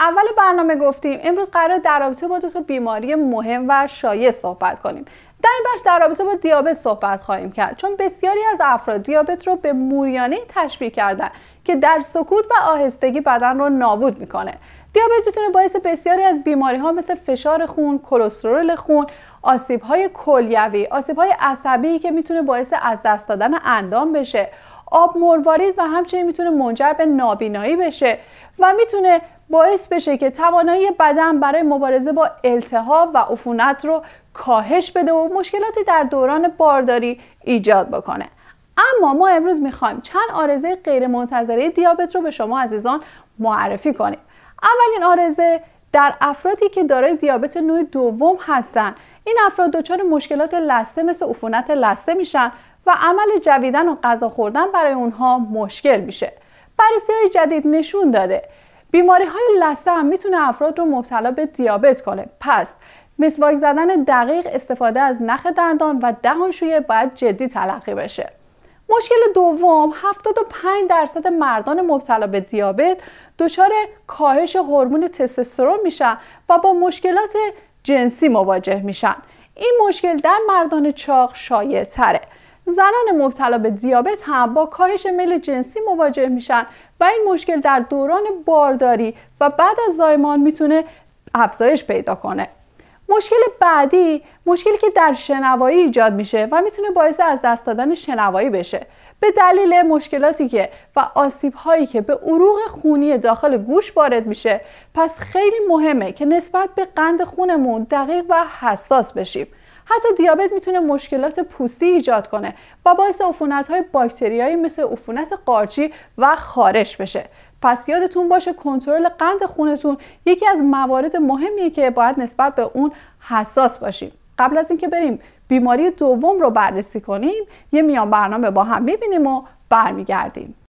اول برنامه گفتیم امروز قرار در رابطه با دو تا بیماری مهم و شایع صحبت کنیم در این بخش در رابطه با دیابت صحبت خواهیم کرد چون بسیاری از افراد دیابت رو به موریانه تشبیه کردن که در سکوت و آهستگی بدن رو نابود میکنه دیابت میتونه باعث بسیاری از بیماری ها مثل فشار خون، کلسترول خون، آسیب های کلیوی، آسیب های عصبی که میتونه باعث از دست دادن اندام بشه، آب مروارید و همچنین میتونه منجر به نابینایی بشه و میتونه باعث بشه که توانایی بدن برای مبارزه با التهاب و عفونت رو کاهش بده و مشکلاتی در دوران بارداری ایجاد بکنه اما ما امروز میخوایم چند آرزه غیر منتظره دیابت رو به شما عزیزان معرفی کنیم اولین آرزه در افرادی که دارای دیابت نوع دوم هستند این افراد دچار مشکلات لسته مثل عفونت لسته میشن و عمل جویدن و غذا خوردن برای اونها مشکل میشه بررسی های جدید نشون داده بیماری های لسته هم میتونه افراد رو مبتلا به دیابت کنه پس مسواک زدن دقیق استفاده از نخ دندان و دهانشویه باید جدی تلقی بشه مشکل دوم 75 درصد مردان مبتلا به دیابت دچار کاهش هورمون تستوسترون میشن و با مشکلات جنسی مواجه میشن این مشکل در مردان چاق شایع تره زنان مبتلا به دیابت هم با کاهش میل جنسی مواجه میشن و این مشکل در دوران بارداری و بعد از زایمان میتونه افزایش پیدا کنه مشکل بعدی مشکلی که در شنوایی ایجاد میشه و میتونه باعث از دست دادن شنوایی بشه به دلیل مشکلاتی که و آسیب هایی که به عروق خونی داخل گوش وارد میشه پس خیلی مهمه که نسبت به قند خونمون دقیق و حساس بشیم حتی دیابت میتونه مشکلات پوستی ایجاد کنه و باعث های باکتریایی مثل عفونت قارچی و خارش بشه پس یادتون باشه کنترل قند خونتون یکی از موارد مهمیه که باید نسبت به اون حساس باشیم قبل از اینکه بریم بیماری دوم رو بررسی کنیم یه میان برنامه با هم میبینیم و برمیگردیم